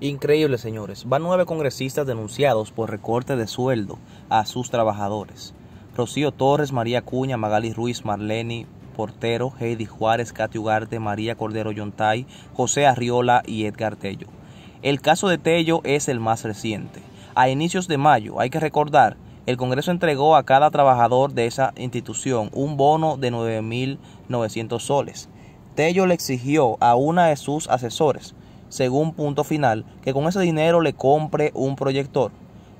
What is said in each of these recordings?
Increíble, señores. Van nueve congresistas denunciados por recorte de sueldo a sus trabajadores. Rocío Torres, María Cuña, Magali Ruiz, Marleni Portero, Heidi Juárez, Katy Ugarte, María Cordero Yontay, José Arriola y Edgar Tello. El caso de Tello es el más reciente. A inicios de mayo, hay que recordar, el Congreso entregó a cada trabajador de esa institución un bono de 9.900 soles. Tello le exigió a una de sus asesores según punto final, que con ese dinero le compre un proyector.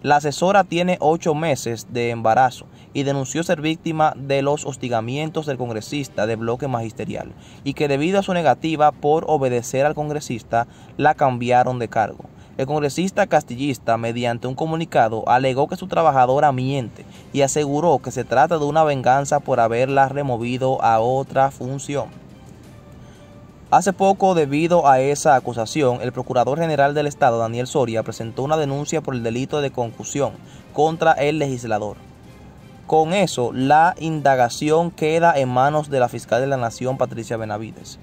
La asesora tiene ocho meses de embarazo y denunció ser víctima de los hostigamientos del congresista de bloque magisterial y que debido a su negativa por obedecer al congresista la cambiaron de cargo. El congresista castillista, mediante un comunicado, alegó que su trabajadora miente y aseguró que se trata de una venganza por haberla removido a otra función. Hace poco, debido a esa acusación, el Procurador General del Estado, Daniel Soria, presentó una denuncia por el delito de concusión contra el legislador. Con eso, la indagación queda en manos de la fiscal de la Nación, Patricia Benavides.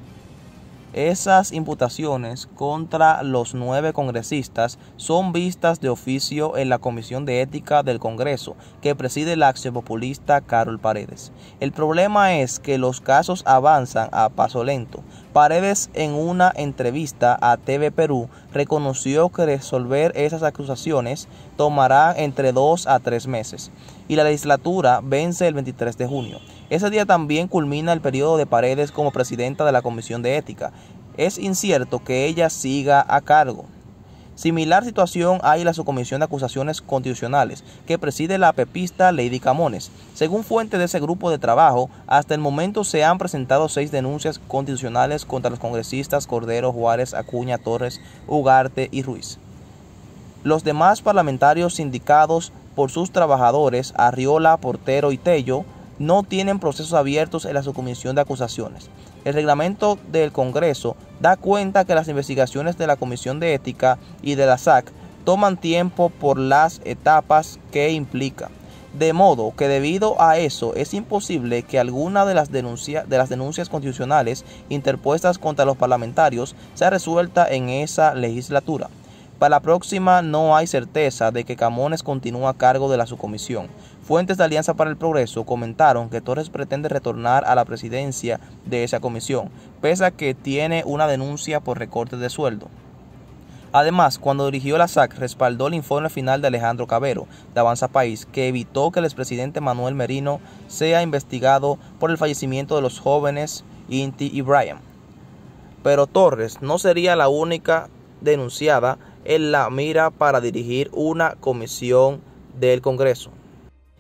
Esas imputaciones contra los nueve congresistas son vistas de oficio en la Comisión de Ética del Congreso, que preside el acción populista Carol Paredes. El problema es que los casos avanzan a paso lento, Paredes en una entrevista a TV Perú reconoció que resolver esas acusaciones tomará entre dos a tres meses y la legislatura vence el 23 de junio. Ese día también culmina el periodo de Paredes como presidenta de la Comisión de Ética. Es incierto que ella siga a cargo. Similar situación hay en la Subcomisión de Acusaciones Constitucionales, que preside la pepista Lady Camones. Según fuente de ese grupo de trabajo, hasta el momento se han presentado seis denuncias constitucionales contra los congresistas Cordero, Juárez, Acuña, Torres, Ugarte y Ruiz. Los demás parlamentarios sindicados por sus trabajadores, Arriola, Portero y Tello, no tienen procesos abiertos en la subcomisión de acusaciones. El reglamento del Congreso da cuenta que las investigaciones de la Comisión de Ética y de la SAC toman tiempo por las etapas que implica. De modo que debido a eso es imposible que alguna de las, de las denuncias constitucionales interpuestas contra los parlamentarios sea resuelta en esa legislatura. Para la próxima no hay certeza de que Camones continúa a cargo de la subcomisión. Fuentes de Alianza para el Progreso comentaron que Torres pretende retornar a la presidencia de esa comisión, pese a que tiene una denuncia por recortes de sueldo. Además, cuando dirigió la SAC, respaldó el informe final de Alejandro Cabero, de Avanza País, que evitó que el expresidente Manuel Merino sea investigado por el fallecimiento de los jóvenes Inti y Brian. Pero Torres no sería la única denunciada en la mira para dirigir una comisión del Congreso.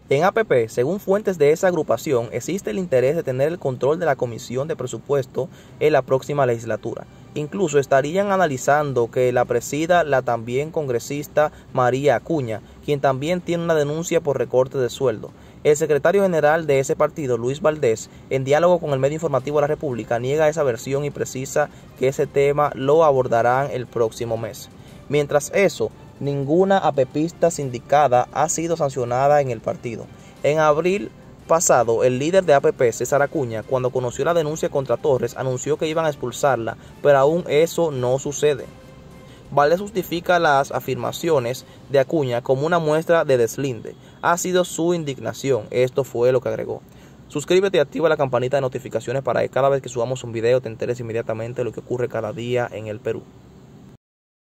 En APP, según fuentes de esa agrupación, existe el interés de tener el control de la Comisión de Presupuesto en la próxima legislatura. Incluso estarían analizando que la presida la también congresista María Acuña, quien también tiene una denuncia por recorte de sueldo. El secretario general de ese partido, Luis Valdés, en diálogo con el medio informativo de la República, niega esa versión y precisa que ese tema lo abordarán el próximo mes. Mientras eso, ninguna apepista sindicada ha sido sancionada en el partido. En abril pasado, el líder de APP, César Acuña, cuando conoció la denuncia contra Torres, anunció que iban a expulsarla, pero aún eso no sucede. Valdés justifica las afirmaciones de Acuña como una muestra de deslinde. Ha sido su indignación, esto fue lo que agregó. Suscríbete y activa la campanita de notificaciones para que cada vez que subamos un video te enteres inmediatamente de lo que ocurre cada día en el Perú.